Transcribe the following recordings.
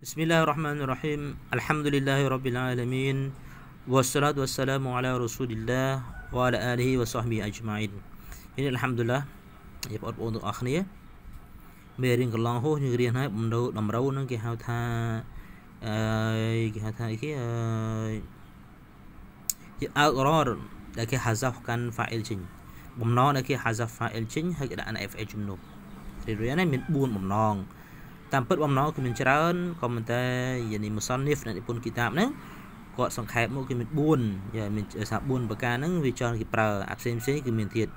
بسم الله الرحمن الرحيم الحمد لله رب العالمين والصلاة والسلام على رسول الله وعلى آله وصحبه أجمعين إن الحمد لله يبقى យបងប្អូនទាំងអស់គ្នាមេរៀនកន្លងហោះយើងរៀនហើយបំដូរតម្រូវនឹងគេហៅថាអឺគេហៅថាអីគេអឺជាអកររដែលគេ حذف កាន់ file ចេញបំណងដែលគេ حذف file ចេញហើយគេដាក់នៅ FA من بون បណងតាមពិតបំណងគឺមានច្រើនក៏មិនតែយានីមុសុននេះផ្នែកនិពន្ធគីតាបហ្នឹងគាត់សង្ខេបមកគឺមាន4យាមានសា4ប្រការហ្នឹងវាចង់គេប្រើអាផ្សេងផ្សេងគឺមានទៀតឥ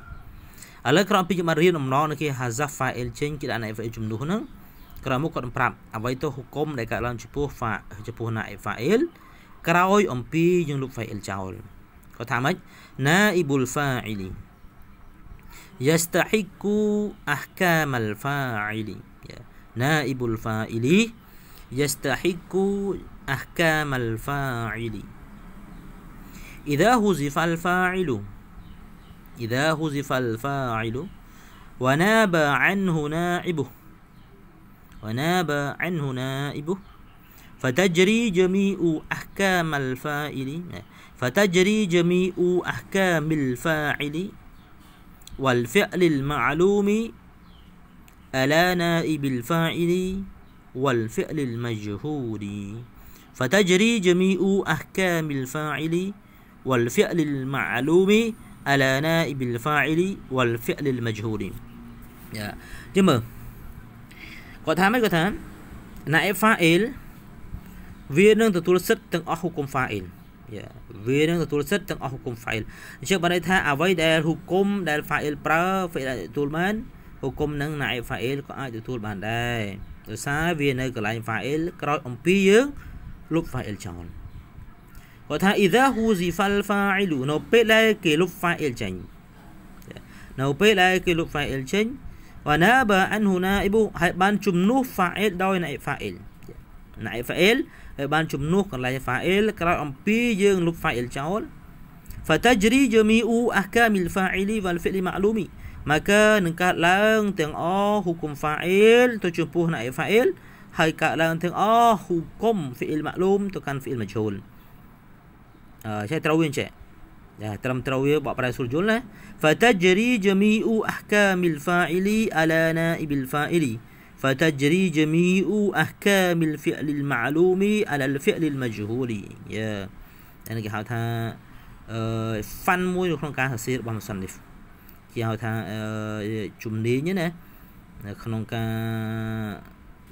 ឡូវក្រោយពីយើងបានរៀនបំណងនៅគេ hazard file change គេដាក់នៅ file ចំនួនហ្នឹងក្រោយមកគាត់ប្រាប់អ្វីទៅហុកុំដែលកើតឡើងចំពោះ file ចំពោះណា file ក្រោយអំពីយើងលុប file ចោលគាត់ថាម៉េច naibul fa'ili yastahiqu ahkamal fa'ili yeah. نائب الفاعل يستحق أحكام الفاعل إذا هزف الفاعل إذا هزف الفاعل وناب عنه نائبه وناب عنه نائبه فتجري جميع أحكام الفاعل فتجري جميع أحكام الفاعل والفعل المعلوم ألا نائب الفاعل والفعل المجهول فتجري جميع أحكام الفاعل والفعل المعلوم ألا نائب الفاعل والفعل المجهول يا جمع قد هامل قد نائب فاعل ويرنن تطول ست تنق أحكم فاعل يا ويرنن تطول ست تنق أحكم فاعل نشيك بنايتها أويد أهل حكم دائل فاعل برا فاعل تطول من ហុគុំនឹងណាអ៊ីហ្វាអ៊ីលក៏អាចទទួលបានដែរដោយសារវានៅកន្លែងហ្វាអ៊ីលក្រោយអំពីយើងលុបហ្វាអ៊ីលចោលគាត់ថា idha huzifa al fa'ilu នៅពេលដែលគេលុបហ្វាអ៊ីលចេញនៅពេលដែលគេលុបហ្វាអ៊ីលចេញ wa naba anhu na'ibu ហើយបានជំនួសហ្វាអ៊ីលដោយណាអ៊ីហ្វាអ៊ីលណាអ៊ីហ្វាអ៊ីលហើយបានជំនួសកន្លែងហ្វាអ៊ីលក្រោយអំពីយើងលុបហ្វាអ៊ីលចោល fatajri jami'u ahkamil fa'ili wal fi'li ma'lumi marker នឹងកើតឡើងទាំងអហ៊ូគុំហ្វាអ៊ីលទៅចំពោះណៃហ្វាអ៊ីលហើយកើតឡើងទាំងអហ៊ូគុំហ្វីអ៊ីលម៉ាក់លូមទៅកាន់ហ្វីអ៊ីលមជ្រូលអឺចេះត្រូវវិញចេះចាត្រឹមត្រូវវាបកប្រែសុលយល់ណា fatajri jami'u ahkamil fa'ili ala na'ibil fa'ili fatajri jami'u ahkamil fi'lil ma'lumi ala al fi'lil majhuli យ៉ាអានេះគេហៅថាអឺ fun មួយនៅក្នុងការសរសេររបស់ musannif គេហៅថាជំនាញណានៅក្នុងការ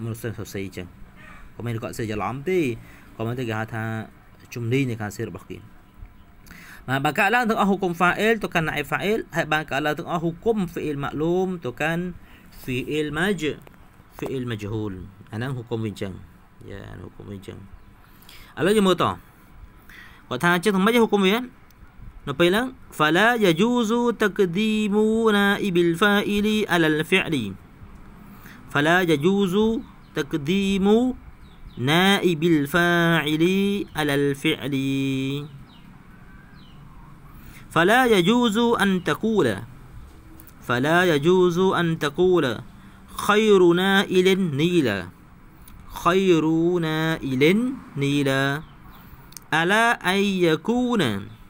មនុស្សសរសេរអញ្ចឹងក៏មិនគាត់សេច្រឡំទេក៏មិនទេគេហៅថាជំនាញនៃការសេររបស់គេបាទបើកើតឡើងទាំងអស់ហុគុំ fa'il ទៅកាន់ naib fa'il ហើយបានកើតឡើងទាំងអស់ហុគុំ fi'il ma'lum ទៅកាន់ fi'il maj fi'il majhul អាហ្នឹងហុគុំវិញអញ្ចឹងយ៉ាហុគុំវិញអញ្ចឹងឥឡូវយើងមើលតគាត់ថាជឹងថ្មីហុគុំវា Apa bilang? Fala yajuzu taqdimu naibil fa'ili alal fi'li. Fala yajuzu taqdimu naibil fa'ili alal fi'li. Fala yajuzu an taqula. Fala yajuzu an taqula khairu nailin nila. Khairu nailin nila. Ala ay yakuna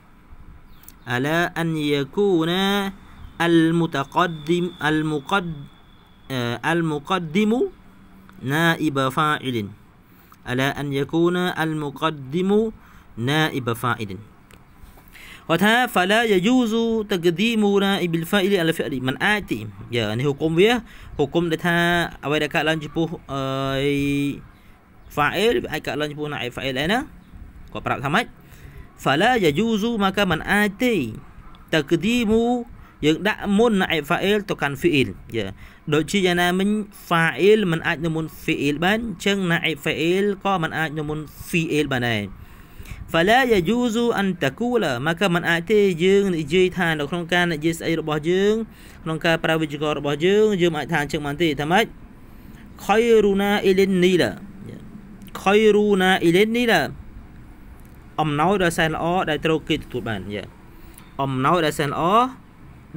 على أن يكون المتقدم المقدم آه، المقدم نائب فاعل على أن يكون المقدم نائب فاعل وتها فلا يجوز تقديم نائب الفاعل على فعل من آتي يعني حكم dia حكم dia أولا awai dekat فاعل أي ai fa'il نائب فاعل أنا jepuh naib fala yajuzu maka man ati takdimu យើងដាក់មុន fa'il ទៅកាន់ fi'il យាដូចជាយ៉ាងណាមិញ fa'il มันអាចនៅមុន fi'il បានអញ្ចឹង fa'il ក៏มันអាចនៅមុន fi'il បានដែរ fala yajuzu an taqula មកมันអាចទេយើងនិយាយថានៅក្នុងការនិយាយស្អីរបស់យើងក្នុងការប្រើវិជ្ជាកររបស់យើងយើងអាចថាអញ្ចឹងបានទេថាម៉េច khayruna ilinila khayruna ilinila អំណោយដែលសែនល្អដែលត្រូវគេទទួលបានយ៉ាអំណោយដែលសែនល្អ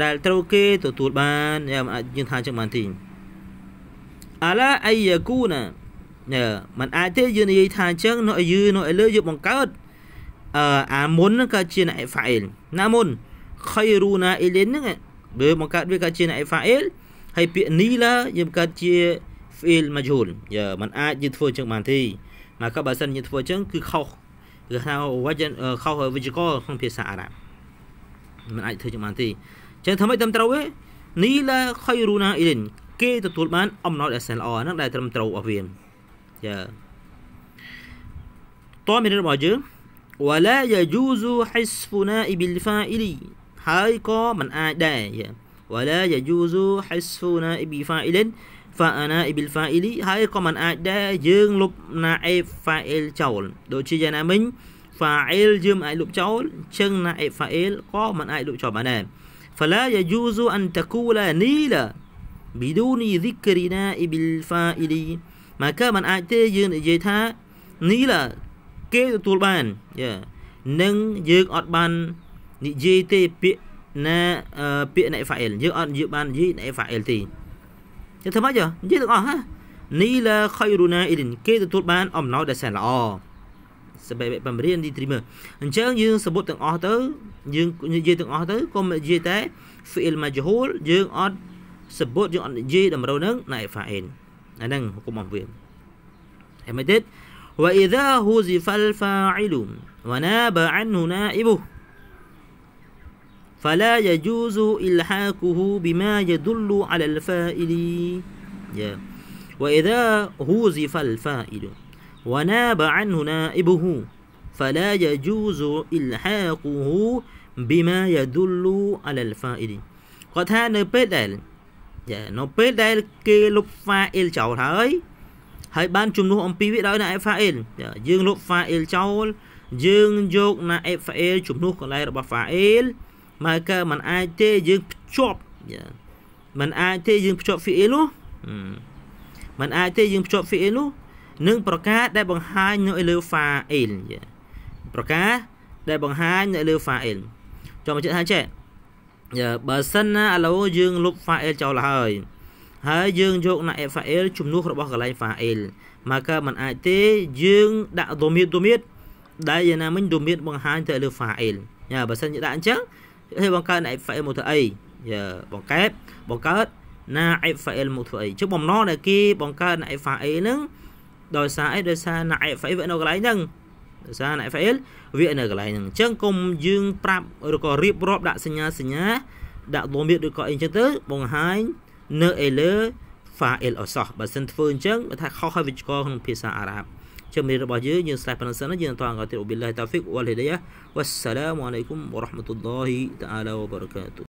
ដែលត្រូវគេទទួលបានយ៉ាមិនអាចយើងថាចឹងបានទីអាឡាអាយ៉ាគូណាណែมันអាចទេយើងនិយាយថាចឹងនៅឲ្យយឺនៅឲ្យលើយើងបង្កើតអឺអាមុនហ្នឹងក៏ជាអ្នកហ្វាអ៊ីលណាមុនខៃរូណាអ៊ីលីនហ្នឹងបើបង្កើតវាក៏ជាអ្នកហ្វាអ៊ីលហើយពាក្យនីឡាយើងកើតជា fi'il majhul យ៉ាมันអាចយើងធ្វើចឹងបានទេមកក៏បើសិនយើងធ្វើចឹងគឺខុសគេហៅ wajh ខុស vehicle ក្នុងភាសាអារ៉ាប់មិនអាចធ្វើជាបានទេចឹងធ្វើម៉េចត្រឹមត្រូវទេនីឡាខៃរូណាអ៊ីលិនគេទទួលបានអំណោយដែលសែនល្អហ្នឹងដែលត្រឹមត្រូវអស់វាចាតោះមេរៀនរបស់យើង ولا يجوز حذف نائب الفاعل ហើយក៏មិនអាចដែរ ولا يجوز حذف نائب الفاعل ហ្វាអាណាអ៊ីប៊ីលហ្វាអ៊ីលីហើយក៏មិនអាចដែរយើងលុបណាអេហ្វាអ៊ីលចោលដូចជាយ៉ាងណាមិញហ្វាអ៊ីលយើងមិនអាចលុបចោលចឹងណាអេហ្វាអ៊ីលក៏មិនអាចលុបចោលបានដែរ فلا يجوز أن تقول نيلا بدون ذكر نائب الفاعل មកគឺมันអាចទេយើងនិយាយថានេះឡាគេទទួលបានយ៉ានឹងយើងអត់បាននិយាយទេពាក្យណាពាក្យណៃហ្វាអ៊ីលយើងអត់និយាយបាននិយាយណៃហ្វាអ៊ីលទេយើងធ្វើម៉េចនិយាយទាំងអស់ណានីឡាខៃរូណាអ៊ីរិនគេទទួលបានអំណោយដែលសែនល្អសបេបបំរៀនទីត្រីមើអញ្ចឹងយើងសបុតទាំងអស់ទៅយើងនិយាយទាំងអស់ទៅក៏និយាយតែ fi'il majhul យើងអត់សបុតយើងអត់និយាយតម្រូវនឹងណៃ fa'il អាហ្នឹងគុំអស់វាហើយមកទៀត وإذا هزف الفاعل وناب عنه نائبه فلا يجوز إلحاقه بما يدل على الفائل وإذا هوزف الفائل وناب عنه نائبه فلا يجوز إلحاقه بما يدل على الفائل có tha nơi pết đèl dạ, nó pết đèl kê lục pha il cháu thôi hãy ban chung nụ ông pi vị đó là pha il dạ, dương lục pha il cháu dương dục là pha il chung nụ còn lại là pha il Maka มันអាចទេយើងភ្ជាប់มันអាចទេយើងភ្ជាប់ fi'il នោះมันអាចទេយើងភ្ជាប់ fi'il នោះនឹងប្រការដែលបង្ហាញនៅលើ fa'il ប្រការដែលបង្ហាញនៅលើ fa'il ចង់បញ្ជាក់ថាចេះបើសិនណាឥឡូវយើងលុប fa'il ចោលហើយហើយយើងយកណាក់ fa'il ជំនួសរបស់កន្លែង fa'il មកើมันអាចទេយើងដាក់ domit domit ដែលយ៉ាងណាមិញ domit បង្ហាញទៅលើ fa'il យ៉ាបើសិនជាដាក់អញ្ចឹងធ្វើបង្កើតណា file មកធ្វើអីបង្កើតបង្កើតណា file មកធ្វើអីជុំបំណងដែលគេបង្កើតណា file ហ្នឹងដោយសារអីដោយសារណា file វានៅកន្លែងហ្នឹងដោយសារណា file វានៅកន្លែងហ្នឹងអញ្ចឹងកុំយើងប្រាប់ឬក៏រៀបរាប់ដាក់សញ្ញាសញ្ញាដាក់លំៀបឬក៏អីអញ្ចឹងទៅបង្ហាញនៅឯលើ file អសោះបើសិនធ្វើអញ្ចឹងវាថាខុសហើយវាឆ្កក្នុងភាសាអារ៉ាប់ជំរាបរបស់យើងយើងស្លាប់ប៉ុណ្ណឹងសិនយើងតោះអង្គទៅអ៊ុបិលឡាហ៍តាហ្វិកវ៉ាល់ហ៊ីដាយ៉ាវ៉ាសសាឡាមអាឡៃគុំវ៉ារ៉ហ្មាតុលឡោហ៊ីតាអាឡាវ៉ាបារកាតុ